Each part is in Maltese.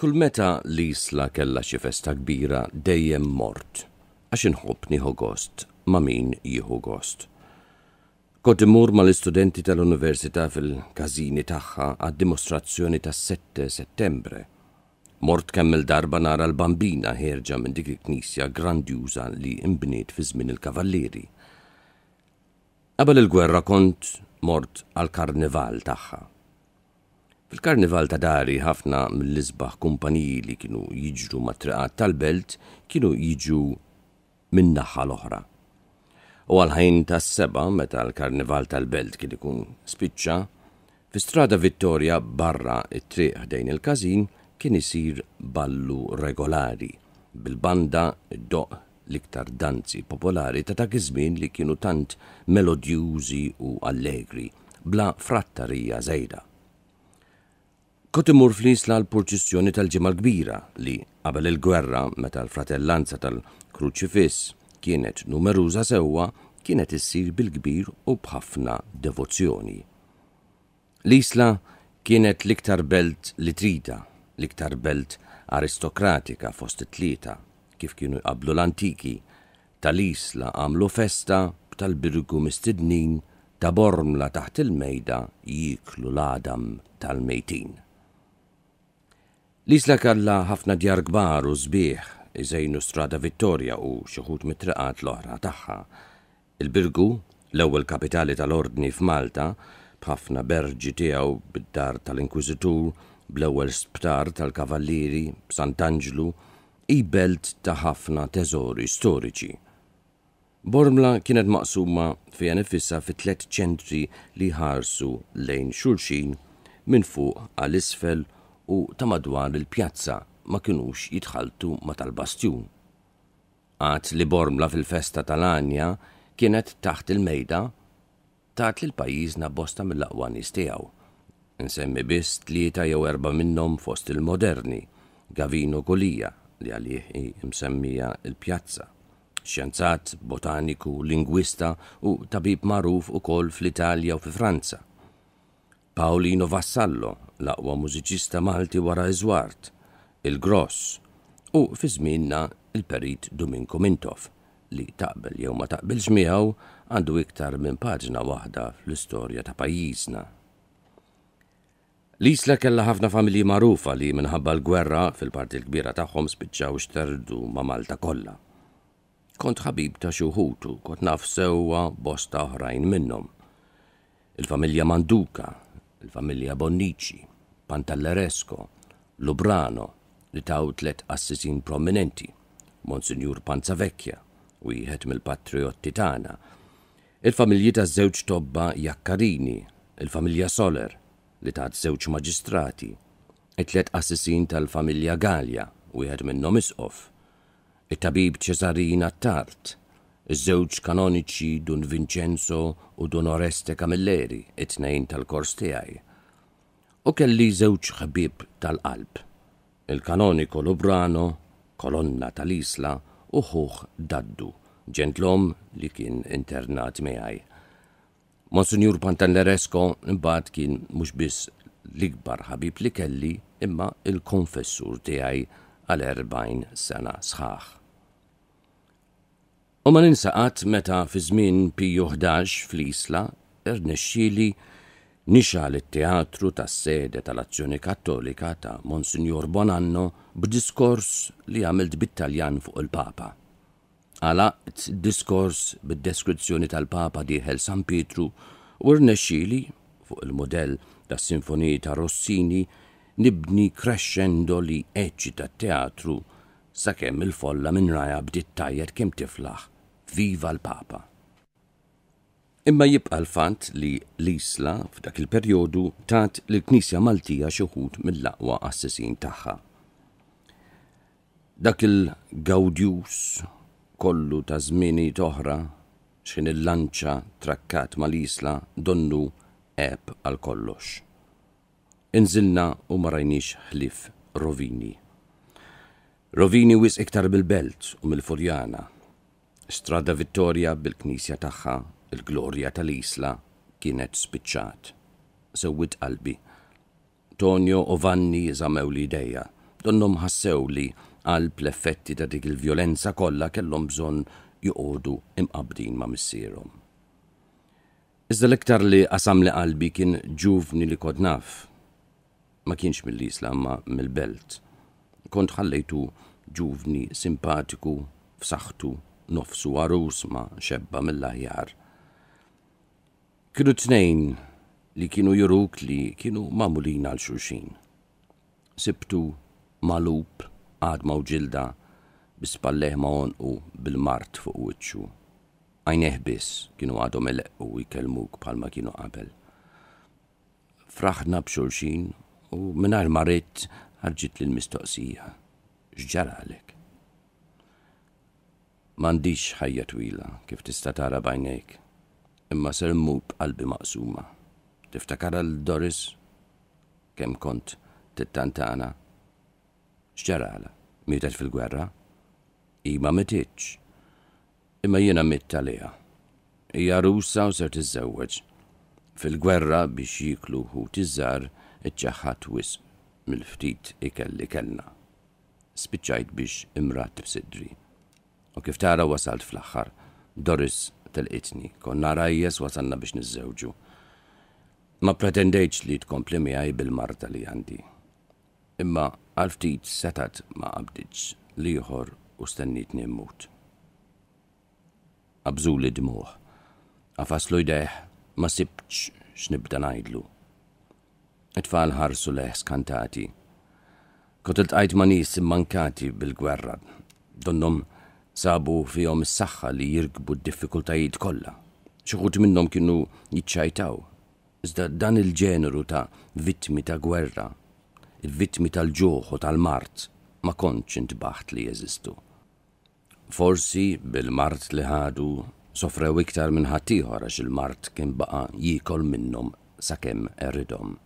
kull meta l-isla kella xi festa kbira dejjem mort, għax inħobb niħu gost ma' min jihu gost. Kod imur ma' l-istudenti tal-Università fil kazini tagħha għad-dimostrazzjoni ta' 7 Settembre. Mort kemm il-darba nara l-bambina ħerġa minn dik il-knisja grandjuża li imbniet fi żmien il-kavalleri. Qabel il-gwerra kont mort għal-karnival tagħha Fil-karnival ta' dari ħafna mill-isbaħ kumpaniji li kienu jiġru ma' triqat tal-belt kienu jiġu minn l-oħra. U għalħajn tas seba meta l-karnival tal-belt kien ikun spiċċa, fi strada Vittoria barra it-triq ħdejn il-kazin kien isir ballu regolari bil-banda doq l-iktar danzi popolari ta' dak li kienu tant melodjużi u allegri bla frattarija żejda. Kot imur fl-isla l-purċissjoni tal ġemal kbira li qabel il-gwerra meta l-fratellanza tal-kruċifiss kienet numeruża sewwa kienet issir bil-kbir u bħafna devozzjoni. L-isla kienet l-iktar belt li trita, l-iktar belt aristokratika fost it-tlieta kif kienu jqablu l-antiki, tal-isla għamlu festa tal-birgu mistidnin ta' bormla taħt il-mejda jiklu l-adam tal-mejtin. L-isla kalla ħafna djar kbar u zbieħ iżejnu strada Vittoria u xuħut mitraqat l-oħra tagħha. Il-Birgu, l-ewwel kapitali tal-Ordni f'Malta, bħafna berġi tiegħu bid-dar tal-Inkwiżitur, bl-ewwel sptar tal-Kavalliri, Sant'Angelo, i belt ta' ħafna teżori storiċi. Bormla kienet maqsuma fija nifissa fi tlet ċentri li ħarsu lejn xulxin minn fuq għal isfel u ta' madwar il-pjazza ma kinux jitħaltu ma tal-bastjun. Għat li bormla fil-festa tal-Anja kienet taħt il-mejda taħt li l-pajizna bosta mill-laqwa tiegħu. Nsemmi biss tlieta jew erba minnhom fost il-moderni, Gavino Kolija li għalih msemmija il-pjazza xjenzat, botaniku, lingwista u tabib maruf u kol fl-Italja u fi Franza. Paolino Vassallo, l-aqwa mużiċista Malti wara Iżwart, il-Gross, u fi żminna il-perit Domingo Mintov li taqbel jew ma taqbilx miegħu għandu iktar minn paġna waħda fl-istorja ta' pajjiżna. L-isla kella ħafna familji magħrufa li minħabba l-gwerra fil-parti l-kbira tagħhom spiċċaw xterdu ma' Malta kollha. Kont ħabib ta' xuħutu, kont naf sewwa bosta oħrajn minnhom. Il-familja Manduka, il-familja Bonnici, Pantallaresco, Lubrano li taw tlet assisin prominenti, Monsignor Panzavecchia, u jħet mill-patriotti Titana, Il-familji ta' żewġ tobba Jaccarini, il-familja Soler li ta' żewġ maġistrati, it-tlet assisin tal-familja Galja u jħed minnhom isqof, it-tabib Cesarina Tart, Iż-żewġ kanoniċi Dun Vincenzo u Dun Oreste Camilleri, it-tnejn tal-kors tiegħi. U kelli żewġ ħbib tal-qalb. il kanoniko Lubrano, kolonna tal-Isla u ħuħ Daddu, ġentlom li kien internat miegħi. Monsinjur Pantelleresco imbagħad kien mhux biss l-ikbar ħabib li kelli imma il-konfessur tiegħi għal 40 sena sħaħ. U ma ninsaqat meta fi żmien pi 11 fl-Isla irnexxieli nixa l-teatru tas sede tal-Azzjoni Kattolika ta' Monsignor Bonanno b'diskors li għamilt bit-Taljan fuq il-Papa. Għala diskors bid-deskrizzjoni tal-Papa diħel San Pietru u rnexxieli fuq il-modell tas sinfoniji ta' Rossini nibni crescendo li eċi t-teatru sakemm il-folla minn raja bdiet tajjed kemm tiflaħ Viva l-Papa! Imma jibqa l-fant li l-Isla f'dak il-perjodu tat l-Knisja Maltija xuħut mill-laqwa assessin tagħha. Dak il-Gawdjus kollu ta' zmini toħra xin il-lanċa trakkat l isla donnu eb għal kollox. Inżilna u marajnix ħlif rovini. Rovini wis iktar bil-belt u mill-Furjana Strada Vittoria bil-knisja tagħha, il-glorja tal-isla, kienet spiċċat. Sewwit qalbi. Tonio u Vanni żamew li ideja. Donnhom ħassew li qalb l-effetti ta' dik il-vjolenza kollha kellhom bżonn joqogħdu imqabdin ma' missierhom. Iżda l-iktar li qasam li qalbi kien ġuvni li kod naf. Ma kienx mill-isla ma mill-belt. Kont ħallejtu ġuvni simpatiku, f'saħħtu, nofsu għarus ma xebba mill-ajjar. Kienu tnejn li kienu juruk li kienu mamulina għal xuxin. Sibtu malup għadma u ġilda bispalleh ma onqu bil-mart fuq wiċċu. Għajneħ biss kienu għadhom u jikelmuk palma kienu qabel. Fraħna bxurxin u minar marit ħarġit l-mistoqsija. Xġaralek? M'għandix ħajja twila kif tista' tara bajnejk, imma ser mmut qalbi maqsuma. Tiftakar l-Doris kemm kont tittantana. X'ġarala, mietet fil-gwerra? Ima mitiċ. Imma jiena mitt għaliha. Hija rusa u ser tiżewweġ. Fil-gwerra biex jiklu hu tiżar iċċaħat wis mill-ftit ikelli kellna. Spiċċajt biex imrat b'sidri. U kif tara wasalt fl-axħar, Doris tal-itni, konna rajjes wasanna biex nizzewġu. Ma pretendejċ li tkompli miħaj bil-marta li għandi. Imma għalftit setat ma li liħor u stennitni immut. Abżu li dmuħ, għafaslu jdeħ ma sibċ xnibda najdlu. Itfall ħarsu leħ skantati. Kotilt għajt ma nis mankati bil-gwerra, donnum sabu fihom s-saxħa li jirkbu d-diffikultajiet kollha. Xuħut minnhom kienu jiċċajtaw. Iżda dan il-ġeneru ta' vittmi ta' gwerra, il-vittmi tal-ġuħ u tal-mart ma kontx intbaħt li jeżistu. Forsi bil-mart li ħadu sofrew iktar minn ħaddieħor għax il-mart kien baqa jikol minnhom sakemm erridhom.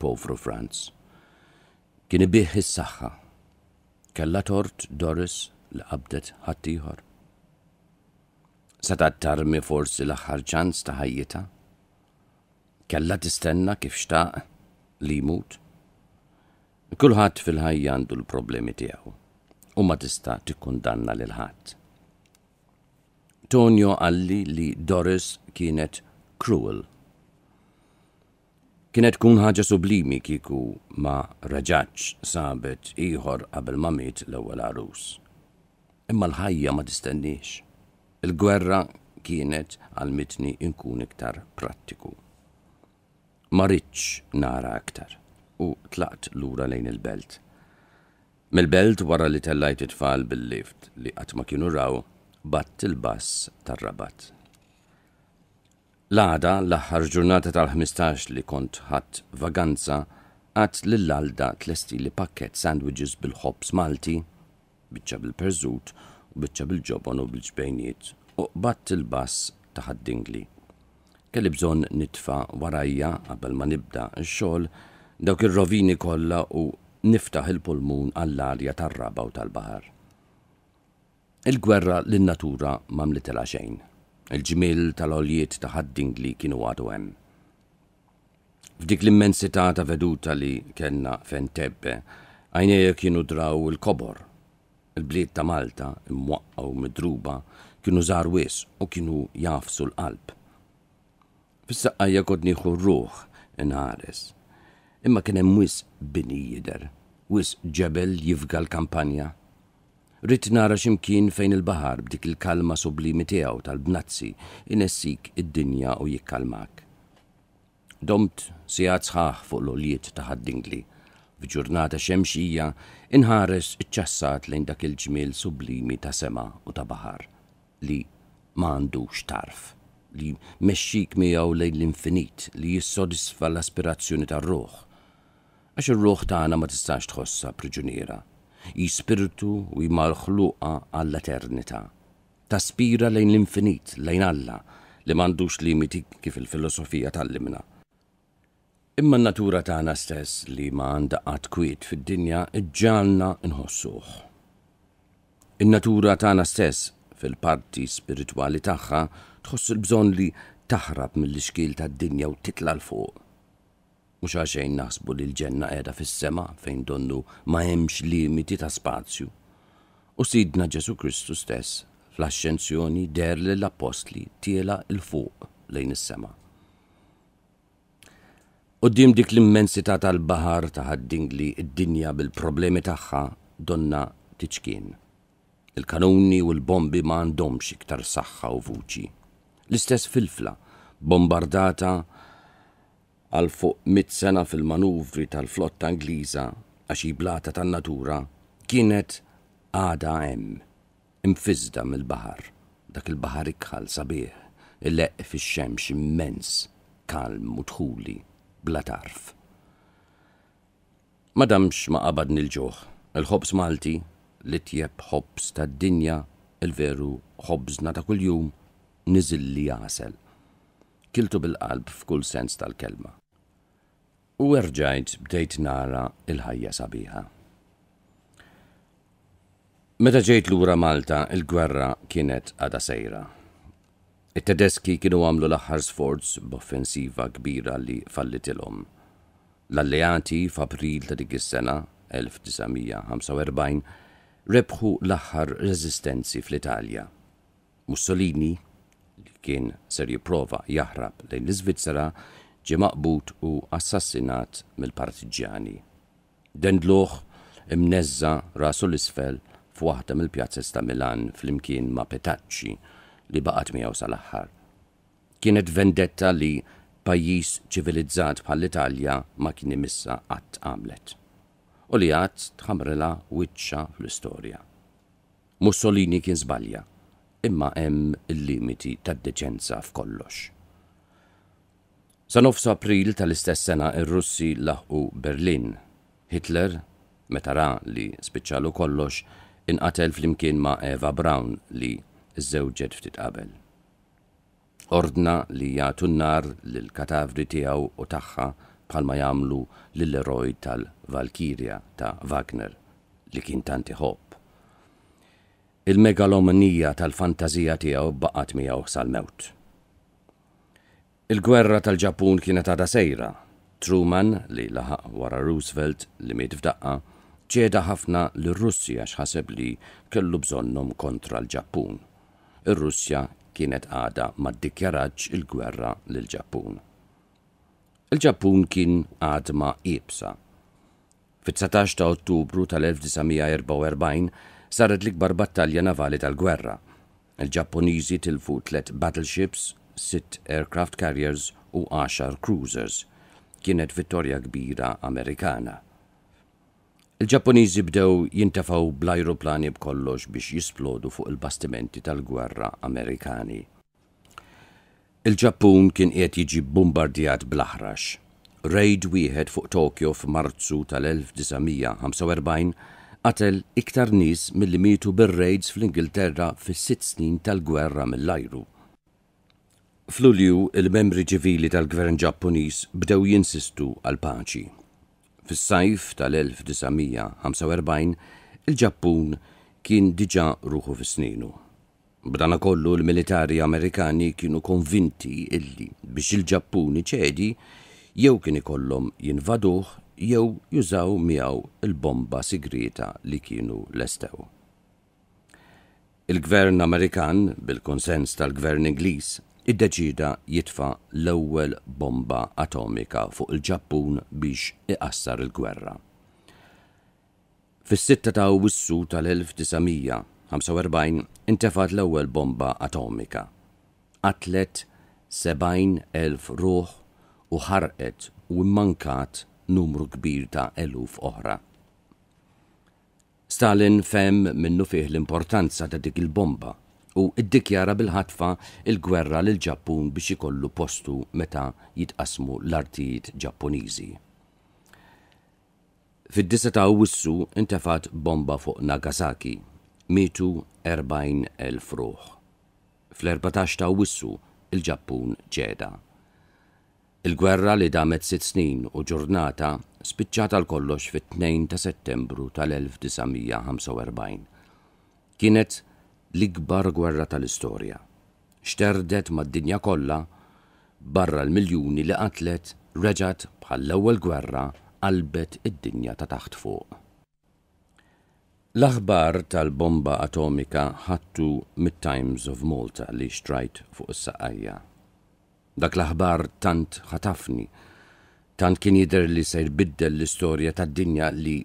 Povru Franz. Kien ibih is-saħħa. Kella tort Doris li qabdet ħaddieħor. Seta tarmi forsi l-aħħar ċans ta' ħajjita? Kella tistenna kif xtaq li jmut? Kulħadd fil-ħajja għandu l-problemi tijaw u ma tista' tikkundanna lil ħadd. Tonio għalli li Doris kienet cruel. Kienet kun ħaġa sublimi kiku ma raġaċ sabet iħor qabel mamit l-ewwel arus imma l-ħajja ma tistenniex. Il-gwerra kienet għal-mitni inkun iktar prattiku. Ma nara aktar u tlaqt lura lejn il-belt. Mill-belt wara li tellajt it-tfal bil-lift li qatt ma kienu raw, batt il-bass tar-rabat. L-għada l-aħħar ġurnata tal-15 li kont ħadd vaganza għat l-lalda tlesti li pakket sandwiches bil-ħobs Malti bitċa bil-perżut u bitċa bil-ġobon u bil-ġbejniet u batt il-bass ta' ħaddingli. Kelli bżon nitfa warajja qabel ma nibda x-xogħol dawk ir-rovini kollha u niftaħ il-pulmun għall-arja tar-raba u tal-baħar. Il-gwerra lin-natura mamlitela xejn. Il-ġmil tal-oljiet ta' ħaddingli kienu għadu hemm. F'dik l-immensità ta' veduta li kellna fejn tebbe, għajnejek kienu draw il-kobor il-bliet ta' Malta, imwaqqa u midruba, kienu żar wis u kienu jafsu l-qalb. Fis-saqqajja kod ruħ inħares. Imma kien hemm wis bini jider, wis ġebel jifga l-kampanja. Rrit nara ximkien fejn il-bahar b'dik il-kalma sublimi tiegħu tal-bnazzi inessik id-dinja u jikkalmak. Domt sigħat sħaħ fuq l-oljiet ta' ħaddingli. Bġurnata xemxija inħares iċċassat lejn dak il-ġmiel sublimi ta' sema u ta' bahar li ma għandux tarf li meċxik miegħu lejn l-infinit li jissodisfa l-aspirazzjoni ta' ruħ Għax ir-ruħ tagħna ma tistax tħossa priġuniera. Jispirtu u jmalħluqa għall Ta Taspira lejn l-infinit, lejn Alla, li m'għandux limiti kif il-filosofija tal-limna. Imma natura tagħna stess li ma għandha qatt kwiet fid-dinja iġġalna nħossuh. In-natura tagħna stess fil-parti spirituali tagħha tħoss il-bżonn li taħrab mill-ixkil tad-dinja u titla l-fuq. Mhux għaxejn naħsbu li l-ġenna qiegħda fis-sema fejn donnu ma hemmx limiti ta' spazju. U sidna Ġesu Kristu stess fl-ascensjoni der l-apostli tiela il-fuq lejn is-sema. Uddim dik l-immensità tal-bahar li id-dinja bil-problemi tagħha donna tiċkien. Il-kanuni u l-bombi ma għandhomx iktar saħħa u vuċi. L-istess filfla, bombardata għal fuq mit sena fil-manuvri tal-flotta Ingliża għax blata tan-natura kienet għada hemm imfizda mill-baħar. Dak il-baħar ikħal sabiħ, il-leq fix-xemx immens, kalm u tħuli bla tarf. Madamx ma qabad nil-ġuħ, il-ħobs Malti, li tjeb ħobs ta' dinja, il-veru ħobżna ta' kull-jum, li jasel. Kiltu bil-qalb f'kull sens tal-kelma. U erġajt bdejt nara il-ħajja sabiħa. Meta ġejt lura Malta, il-gwerra kienet għada sejra it-Tedeski kienu għamlu l-aħħar sforz b'offensiva kbira li fallitilhom. L-Alleati f'April ta' dik is-sena 1945 rebħu l-aħħar reżistenzi fl-Italja. Mussolini, li kien ser jipprova jaħrab lejn l-Iżvizzera, ġie maqbut u assassinat mill-partiġjani. Dendluħ imnezza rasu l-isfel f'waħda mill-pjazzes ta' Milan fl-imkien ma' Petacci, li baqat miegħu sal-aħħar. Kienet vendetta li pajjiż ċivilizzat bħall-Italja ma kien imissa qatt għamlet. U li għad tħamrela wiċċa fl-istorja. Mussolini kien żbalja, imma hemm il-limiti tad-deċenza f'kollox. Sa nofs April tal-istess sena ir-Russi laħqu Berlin. Hitler, meta ra li spiċċalu kollox, inqatel flimkien ma' Eva Brown li iż-żewġet ftit qabel. Ordna li jagħtu n-nar lill-katavri tiegħu u tagħha bħalma jagħmlu lill-eroj tal-Valkirja ta' Wagner li kien tant iħobb. Il-megalomanija tal-fantażija tiegħu baqgħet miegħu sal-mewt. Il-gwerra tal-Ġapun kienet għada sejra. Truman li laħaq wara Roosevelt li miet f'daqqa ċeda ħafna l-Russija xħaseb li kellu bżonnom kontra l-Ġappun ir-Russja kienet għada ma ddikjaraġġ il-gwerra l ġappun Il-Ġappun kien għadma ibsa. Fit-19 ta' Ottubru tal-1944 saret l-ikbar battalja navali tal-gwerra. Il-Ġappuniżi tilfu tlet battleships, sit aircraft carriers u 10 cruisers. Kienet vittorja kbira Amerikana. Il-Ġappuniżi bdew jintafaw bl-ajruplani b'kollox biex jisplodu fuq il-bastimenti tal-gwerra Amerikani. Il-Ġappun kien qed jiġi bombardjat bl-aħrax. Rejd wieħed fuq Tokyo f'Marzu tal-1945 qatel iktar nies milli mitu bir-rejds fl-Ingilterra fis-sitt snin tal-gwerra mill-ajru. F'Lulju il-membri ċivili tal-Gvern Ġappuniż bdew jinsistu għal paċi. Fis-sajf tal-1945 il-Ġappun kien diġa ruħu fis-sninu. B'dana kollu l-militari Amerikani kienu konvinti illi biex il-Ġappuni ċedi jew kien ikollhom jinvaduh jew jużaw miegħu il-bomba sigrita li kienu lestew. Il-gvern Amerikan, bil-konsens tal-gvern Ingliż, iddeċida jitfa l-ewwel bomba atomika fuq il-Ġappun biex iqassar il-gwerra. Fis-6 ta' Wissu tal-1945 intefat l-ewwel bomba atomika. Atlet 70,000 ruħ u ħarqet u mankat numru kbir ta' eluf oħra. Stalin fem minnu fih l-importanza ta' dik il-bomba u iddikjara bil-ħatfa il-gwerra lil ġappun biex ikollu postu meta jitqasmu l-artijiet Ġappuniżi. Fid-9 ta' Awwissu intefat bomba fuq Nagasaki, mitu 40,000 ruħ. Fl-14 ta' Wissu il-Ġappun ġeda. Il-gwerra li damet sitt snin u ġurnata spiċċata l-kollox fit-2 ta' settembru tal-1945. Kienet l-ikbar gwerra tal-istorja. Xterdet mad-dinja kollha barra l-miljuni li qatlet reġat bħal ewwel gwerra qalbet id-dinja ta' taħt fuq. L-aħbar tal-bomba atomika ħattu mid-Times of Malta li xtrajt fuq is-saqajja. Dak l-aħbar tant ħatafni, tant kien jidher li se jbiddel l-istorja tad-dinja li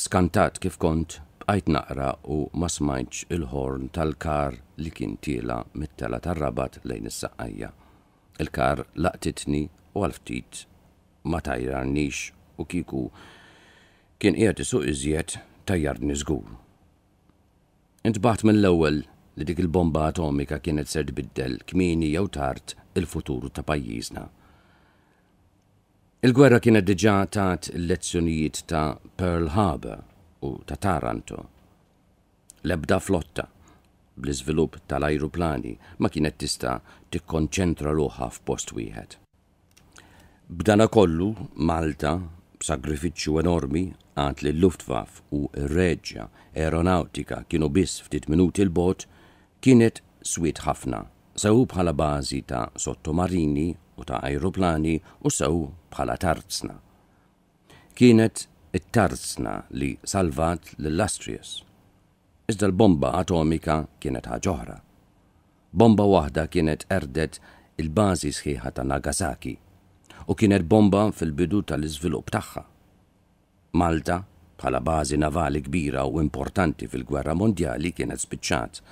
skantat kif kont bqajt naqra u ma smajtx il-ħorn tal-kar li kien tiela mit-tela tar-rabat lejn is-saqajja. Il-kar laqtitni u għalftit ma tajjarnix u kiku kien qiegħed isuq iżjed tajjarni żgur. Intbaħt mill-ewwel li dik il-bomba atomika kienet ser tbiddel kmini jew tard il-futur ta' pajjiżna. Il-gwerra kienet diġà tat lezzjonijiet ta' Pearl Harbor u ta' Taranto. Lebda flotta bl izvilup tal-ajruplani ma kienet tista' tikkonċentra ruħha f'post wieħed. B'dana kollu, Malta, b'sagrifiċċju enormi, għad li l luftwaff u r-Reġġa Aeronautika kienu biss ftit minuti l-bot, kienet swiet ħafna, sew bħala bażi ta' sottomarini u ta' ajruplani u sew bħala tarzna. Kienet it-tarzna li salvat l-Illustrious. Iżda l-bomba atomika kienet ħaġoħra. Bomba waħda kienet erdet il-bażi sħiħa ta' Nagasaki u kienet bomba fil-bidu tal-iżvilupp tagħha. Malta, bħala bażi navali kbira u importanti fil-gwerra mondjali kienet spiċċat.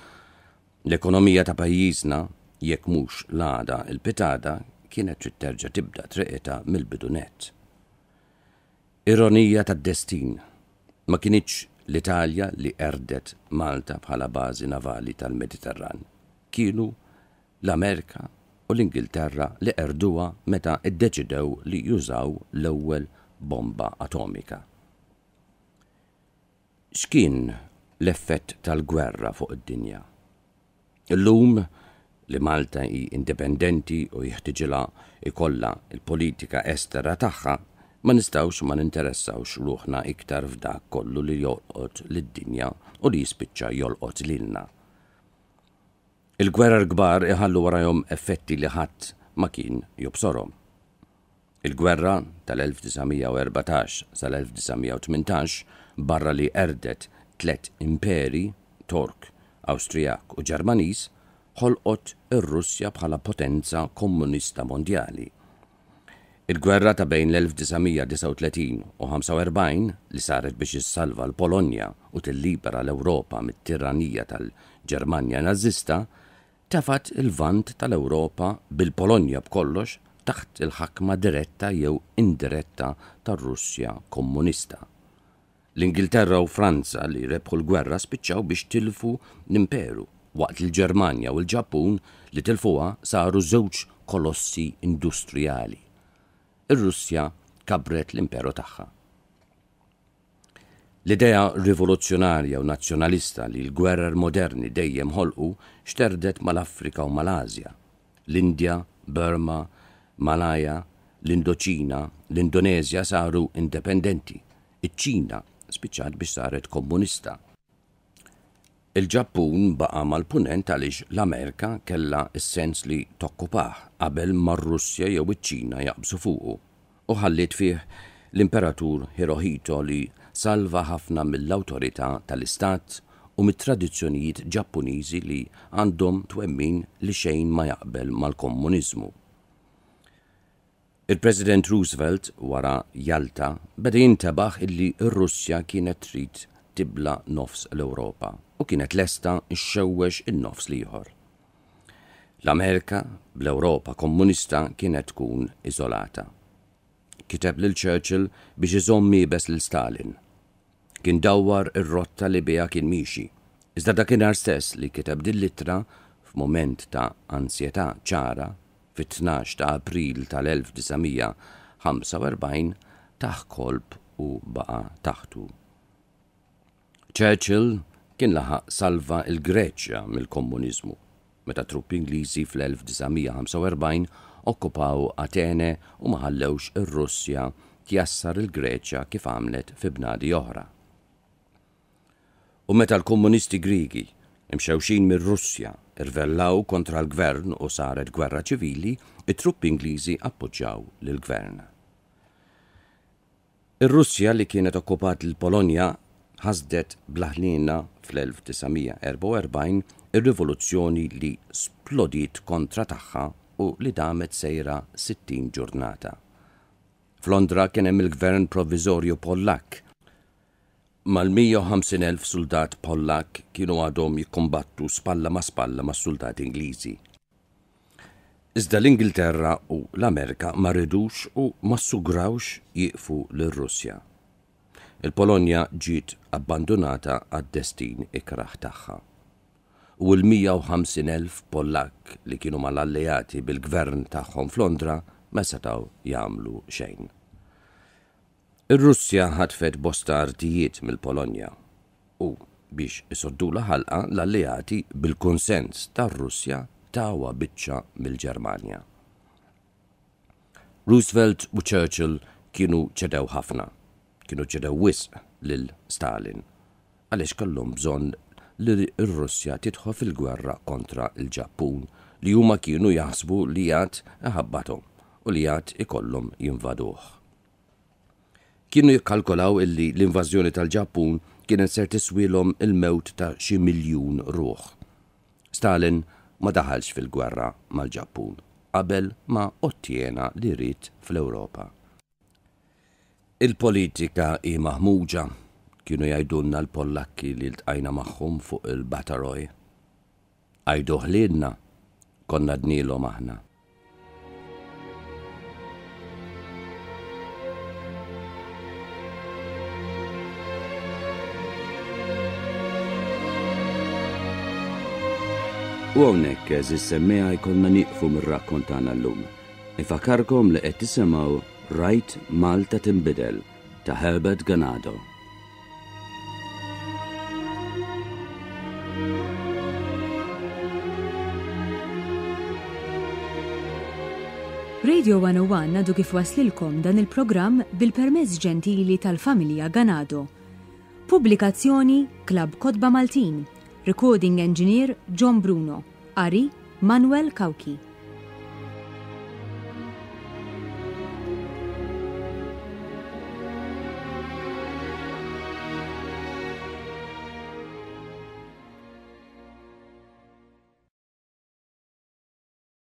L-ekonomija ta' pajjiżna, jekk mhux l-għada il-pitada, kienet triterġa tibda triqeta mill-bidunet. Ironija tad destin ma kienieċ l-Italja li erdet Malta bħala bażi navali tal-Mediterran. Kienu l-Amerika u l-Ingilterra li erduwa meta id-deċidew li jużaw l-ewwel bomba atomika. X'kien l-effett tal-gwerra fuq id-dinja? Illum li Malta hi indipendenti u jeħtiġila ikolla il-politika estera tagħha ma nistawx ma ninteressawx ruħna iktar f'dak kollu li jolqot lid-dinja u li jispiċċa jolqot lilna. il gwerra gbar iħallu warajom effetti li ħadd ma kien jobsorhom. Il-gwerra tal-1914 sal-1918 barra li erdet tlet imperi, Tork, Awstrijak u Ġermaniż, ħolqot ir-Russja bħala potenza komunista mondjali – Il-gwerra ta' bejn l-1939 u 45 li saret biex issalva l-Polonja u tillibera l-Ewropa mit-tirranija tal-Ġermanja nazista tafat il-vant tal-Ewropa bil-Polonja b'kollox taħt il-ħakma diretta jew indiretta tar-Russja komunista. L-Ingilterra u Franza li rebħu l-gwerra spiċċaw biex tilfu l-imperu waqt il-Ġermanja u l-Ġappun li tilfuha saru żewġ kolossi industrijali ir-Russja kabret l-imperu tagħha. L-idea rivoluzzjonarja u nazzjonalista li l-gwerrer moderni dejjem ħolqu xterdet mal-Afrika u mal-Azja, l-Indja, Burma, Malaja, l-Indoċina, l-Indonezja saru indipendenti, iċ-Ċina spiċċat biex saret komunista. Il-Ġappun baqa mal-punent għaliex l-Amerika kella s-sens li tokkupaħ qabel mar-Russja jew iċ-Ċina jaqbsu fuqu u ħallit fih l-imperatur Hirohito li salva ħafna mill-awtorità tal-istat u mit-tradizzjonijiet Ġappuniżi li għandhom twemmin li xejn ma jaqbel mal-komuniżmu. Il-President Roosevelt wara Jalta beda jintabaħ illi r-Russja kienet trid tibla nofs l-Ewropa u kienet lesta xxewwex in-nofs liħor. L-Amerika bl-Europa komunista kienet tkun izolata. Kiteb lil Churchill biex iżommi bes lil Stalin. Kien dawwar ir-rotta li bija kien miexi, iżda dakinhar stess li kiteb din litra f'moment ta' ansjetà ċara fit-12 ta' April tal-1945 taħ kolb u baqa taħtu. Churchill kien laħaq salva il-Greċja mill-komunizmu meta truppi Ingliżi fl-1945 okkupaw Atene u maħallewx ir-Russja tjassar il-Greċja kif għamlet fi bnadi oħra. U meta l-komunisti Grigi imxewxin mir russja irvellaw kontra l-gvern u saret gwerra ċivili, it-truppi Ingliżi appoġġaw lill-gvern. Ir-Russja li kienet okkupat l-Polonja ħasdet blaħlina fl-1944 ir-rivoluzzjoni li splodit kontra tagħha u li damet sejra 60 ġurnata. Flondra kien hemm il-gvern provvizorju Pollak. Mal-150.000 soldat Pollak kienu għadhom jikkombattu spalla ma spalla ma' soldat Ingliżi. Iżda l-Ingilterra u l-Amerika ma ridux u ma sugrawx jiqfu l-Russja. Il-Polonja ġiet abbandonata għad-destin ikraħ tagħha u l-150.000 Pollak li kienu mal-allejati bil-gvern tagħhom f'Londra ma setaw jagħmlu xejn. Ir-Russja ħatfet bosta artijiet mill-Polonja u biex isoddu ħalqa l-allejati bil-konsens tar-Russja tawa biċċa mill-Ġermanja. Roosevelt u Churchill kienu ċedew ħafna, kienu ċedew wisq lil Stalin, għaliex kellhom bżonn li r-Russja titħo fil-gwerra kontra l-Ġappun li huma kienu jaħsbu li jgħat ħabbatom u li jgħat ikollhom jinvaduh. Kienu jikkalkolaw illi l-invażjoni tal-Ġappun kien ser tiswilhom il-mewt ta' xi miljun ruħ. Stalin ma daħalx fil-gwerra mal-Ġappun qabel ma ottiena li rrit fl-Ewropa. Il-politika i maħmuġa kienu jajdunna l-Pollakki li l-tqajna maħħum fuq il-Bataroj. Għajdu ħlidna, konna dnilu maħna. U għonek eżis semmeja jkollna niqfu mir-rakkontana l-lum. Ifakarkom li qed tisimgħu Right Malta Timbidel ta' Herbert Ganado. Radio 101 nadu kif waslilkom dan il-programm bil-permezz ġentili tal-familja Ganado. Publikazzjoni Klab Kodba Maltin, Recording Engineer John Bruno, Ari Manuel Kauki.